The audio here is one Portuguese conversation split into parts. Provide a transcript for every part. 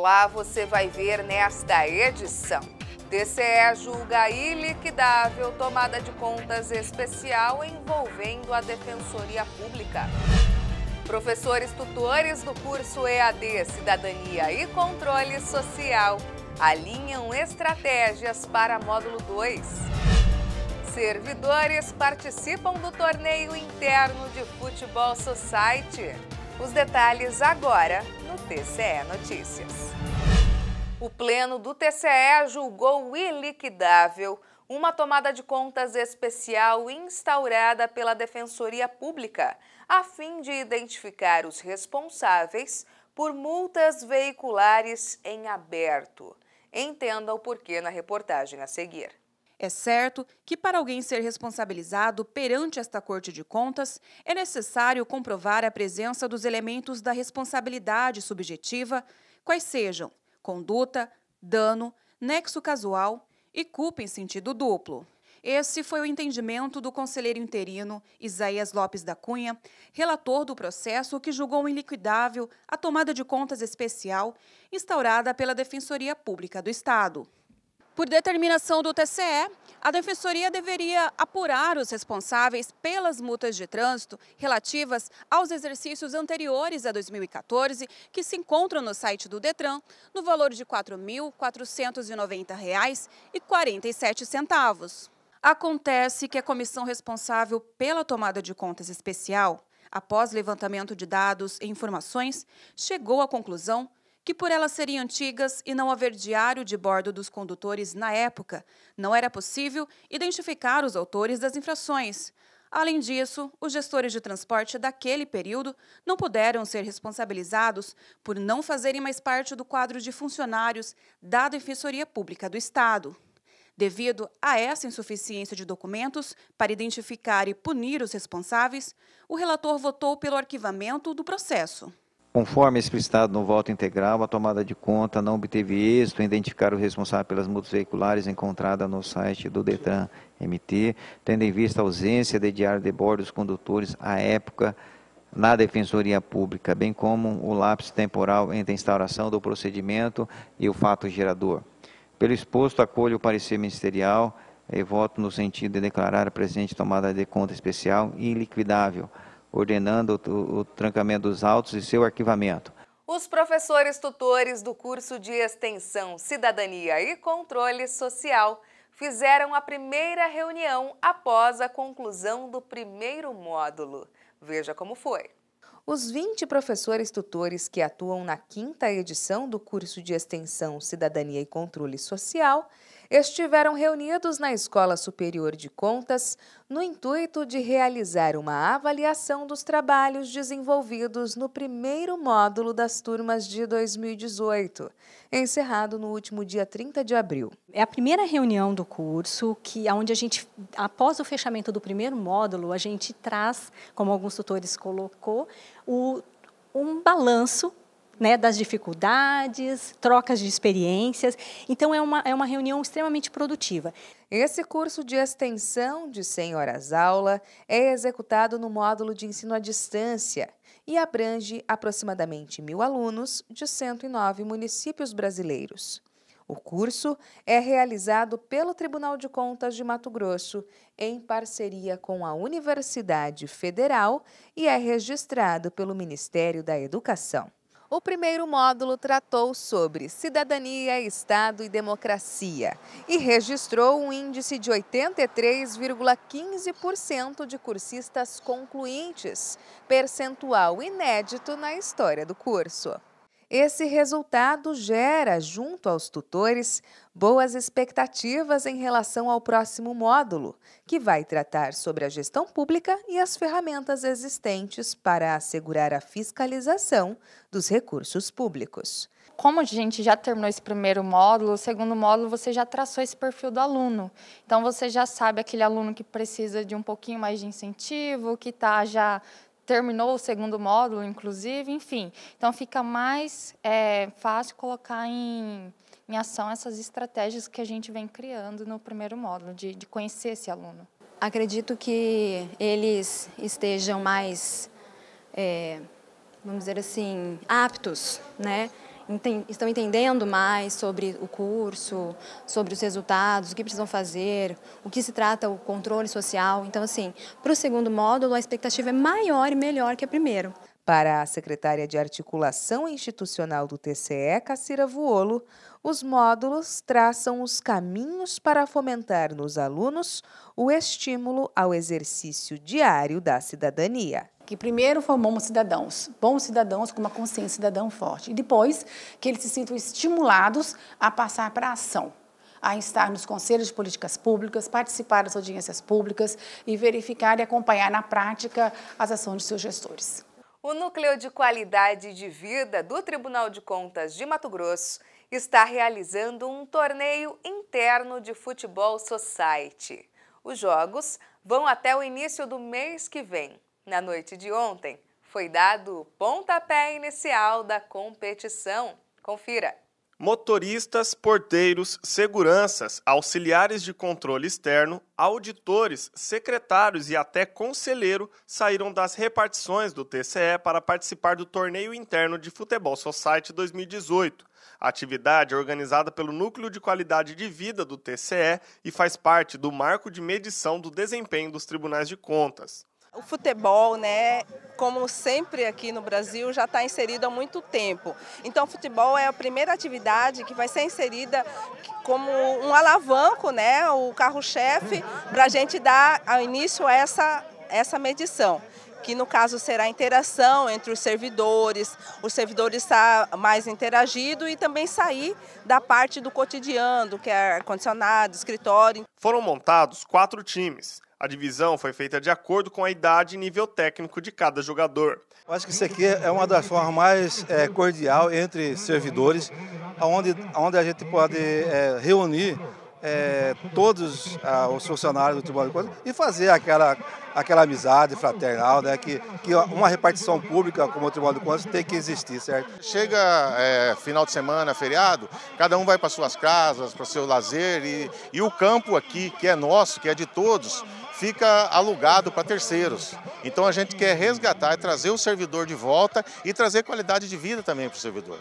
Lá você vai ver nesta edição. TCE julga iliquidável tomada de contas especial envolvendo a Defensoria Pública. Professores tutores do curso EAD Cidadania e Controle Social alinham estratégias para módulo 2. Servidores participam do torneio interno de Futebol Society. Os detalhes agora no TCE Notícias. O pleno do TCE julgou iliquidável uma tomada de contas especial instaurada pela Defensoria Pública, a fim de identificar os responsáveis por multas veiculares em aberto. Entenda o porquê na reportagem a seguir. É certo que, para alguém ser responsabilizado perante esta Corte de Contas, é necessário comprovar a presença dos elementos da responsabilidade subjetiva, quais sejam conduta, dano, nexo casual e culpa em sentido duplo. Esse foi o entendimento do conselheiro interino Isaías Lopes da Cunha, relator do processo que julgou inliquidável a tomada de contas especial instaurada pela Defensoria Pública do Estado. Por determinação do TCE, a Defensoria deveria apurar os responsáveis pelas multas de trânsito relativas aos exercícios anteriores a 2014, que se encontram no site do Detran, no valor de R$ 4.490,47. Acontece que a comissão responsável pela tomada de contas especial, após levantamento de dados e informações, chegou à conclusão que por elas serem antigas e não haver diário de bordo dos condutores na época, não era possível identificar os autores das infrações. Além disso, os gestores de transporte daquele período não puderam ser responsabilizados por não fazerem mais parte do quadro de funcionários da Defensoria Pública do Estado. Devido a essa insuficiência de documentos para identificar e punir os responsáveis, o relator votou pelo arquivamento do processo. Conforme é explicitado no voto integral, a tomada de conta não obteve êxito em identificar o responsável pelas multas veiculares encontrada no site do Detran MT, tendo em vista a ausência de diário de bordo dos condutores à época na Defensoria Pública, bem como o lapso temporal entre a instauração do procedimento e o fato gerador. Pelo exposto, acolho o parecer ministerial e voto no sentido de declarar a presente tomada de conta especial e liquidável ordenando o, o trancamento dos autos e seu arquivamento. Os professores tutores do curso de Extensão, Cidadania e Controle Social fizeram a primeira reunião após a conclusão do primeiro módulo. Veja como foi. Os 20 professores tutores que atuam na quinta edição do curso de Extensão, Cidadania e Controle Social estiveram reunidos na Escola Superior de Contas no intuito de realizar uma avaliação dos trabalhos desenvolvidos no primeiro módulo das turmas de 2018, encerrado no último dia 30 de abril. É a primeira reunião do curso que onde a gente após o fechamento do primeiro módulo, a gente traz, como alguns tutores colocou, o um balanço né, das dificuldades, trocas de experiências. Então, é uma, é uma reunião extremamente produtiva. Esse curso de extensão de 100 horas aula é executado no módulo de ensino à distância e abrange aproximadamente mil alunos de 109 municípios brasileiros. O curso é realizado pelo Tribunal de Contas de Mato Grosso, em parceria com a Universidade Federal, e é registrado pelo Ministério da Educação. O primeiro módulo tratou sobre cidadania, Estado e democracia e registrou um índice de 83,15% de cursistas concluintes, percentual inédito na história do curso. Esse resultado gera, junto aos tutores, boas expectativas em relação ao próximo módulo, que vai tratar sobre a gestão pública e as ferramentas existentes para assegurar a fiscalização dos recursos públicos. Como a gente já terminou esse primeiro módulo, o segundo módulo você já traçou esse perfil do aluno. Então você já sabe aquele aluno que precisa de um pouquinho mais de incentivo, que está já terminou o segundo módulo, inclusive, enfim. Então, fica mais é, fácil colocar em, em ação essas estratégias que a gente vem criando no primeiro módulo, de, de conhecer esse aluno. Acredito que eles estejam mais, é, vamos dizer assim, aptos, né? estão entendendo mais sobre o curso, sobre os resultados, o que precisam fazer, o que se trata o controle social. Então, assim, para o segundo módulo, a expectativa é maior e melhor que a primeiro. Para a secretária de Articulação Institucional do TCE, Cacira Vuolo, os módulos traçam os caminhos para fomentar nos alunos o estímulo ao exercício diário da cidadania. Que primeiro formamos cidadãos, bons cidadãos com uma consciência cidadã forte, e depois que eles se sintam estimulados a passar para a ação a estar nos conselhos de políticas públicas, participar das audiências públicas e verificar e acompanhar na prática as ações de seus gestores. O Núcleo de Qualidade de Vida do Tribunal de Contas de Mato Grosso está realizando um torneio interno de futebol society. Os jogos vão até o início do mês que vem. Na noite de ontem, foi dado o pontapé inicial da competição. Confira! motoristas, porteiros, seguranças, auxiliares de controle externo, auditores, secretários e até conselheiro saíram das repartições do TCE para participar do torneio interno de Futebol Society 2018. A atividade é organizada pelo Núcleo de Qualidade de Vida do TCE e faz parte do marco de medição do desempenho dos tribunais de contas. O futebol, né, como sempre aqui no Brasil, já está inserido há muito tempo. Então, o futebol é a primeira atividade que vai ser inserida como um alavanco, né, o carro-chefe, para a gente dar início a essa, essa medição que no caso será a interação entre os servidores, o servidor estar tá mais interagido e também sair da parte do cotidiano, que é ar-condicionado, escritório. Foram montados quatro times. A divisão foi feita de acordo com a idade e nível técnico de cada jogador. Eu acho que isso aqui é uma das formas mais é, cordial entre servidores, onde, onde a gente pode é, reunir é, todos ah, os funcionários do Tribunal de Contas e fazer aquela, aquela amizade fraternal, né, que, que uma repartição pública como o Tribunal de Contas tem que existir, certo? Chega é, final de semana, feriado, cada um vai para suas casas, para seu lazer e, e o campo aqui, que é nosso, que é de todos, fica alugado para terceiros. Então a gente quer resgatar e trazer o servidor de volta e trazer qualidade de vida também para o servidor.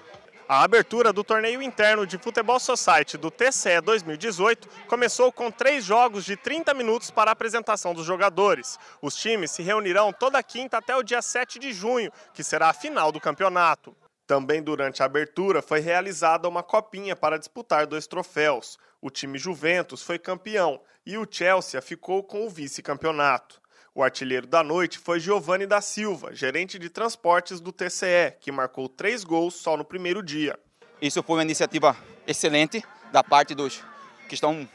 A abertura do torneio interno de Futebol Society do TCE 2018 começou com três jogos de 30 minutos para a apresentação dos jogadores. Os times se reunirão toda quinta até o dia 7 de junho, que será a final do campeonato. Também durante a abertura foi realizada uma copinha para disputar dois troféus. O time Juventus foi campeão e o Chelsea ficou com o vice-campeonato. O artilheiro da noite foi Giovanni da Silva, gerente de transportes do TCE, que marcou três gols só no primeiro dia. Isso foi uma iniciativa excelente da parte dos que estão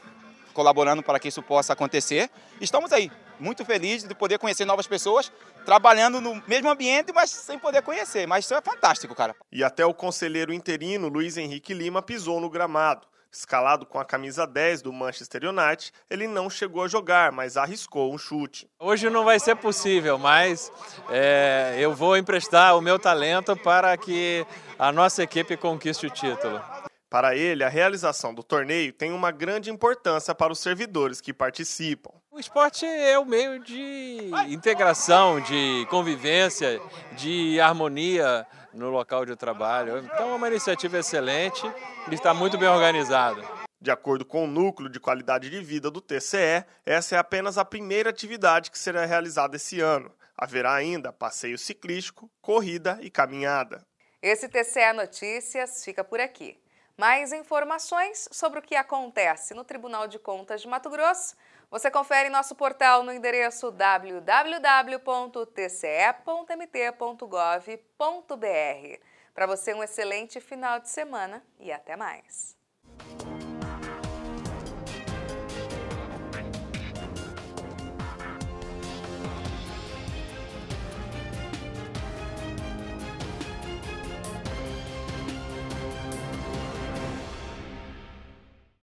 colaborando para que isso possa acontecer. Estamos aí, muito felizes de poder conhecer novas pessoas, trabalhando no mesmo ambiente, mas sem poder conhecer. Mas isso é fantástico, cara. E até o conselheiro interino Luiz Henrique Lima pisou no gramado. Escalado com a camisa 10 do Manchester United, ele não chegou a jogar, mas arriscou um chute. Hoje não vai ser possível, mas é, eu vou emprestar o meu talento para que a nossa equipe conquiste o título. Para ele, a realização do torneio tem uma grande importância para os servidores que participam. O esporte é o um meio de integração, de convivência, de harmonia no local de trabalho. Então é uma iniciativa excelente e está muito bem organizada. De acordo com o Núcleo de Qualidade de Vida do TCE, essa é apenas a primeira atividade que será realizada esse ano. Haverá ainda passeio ciclístico, corrida e caminhada. Esse TCE Notícias fica por aqui. Mais informações sobre o que acontece no Tribunal de Contas de Mato Grosso você confere nosso portal no endereço www.tce.mt.gov.br. Para você, um excelente final de semana e até mais!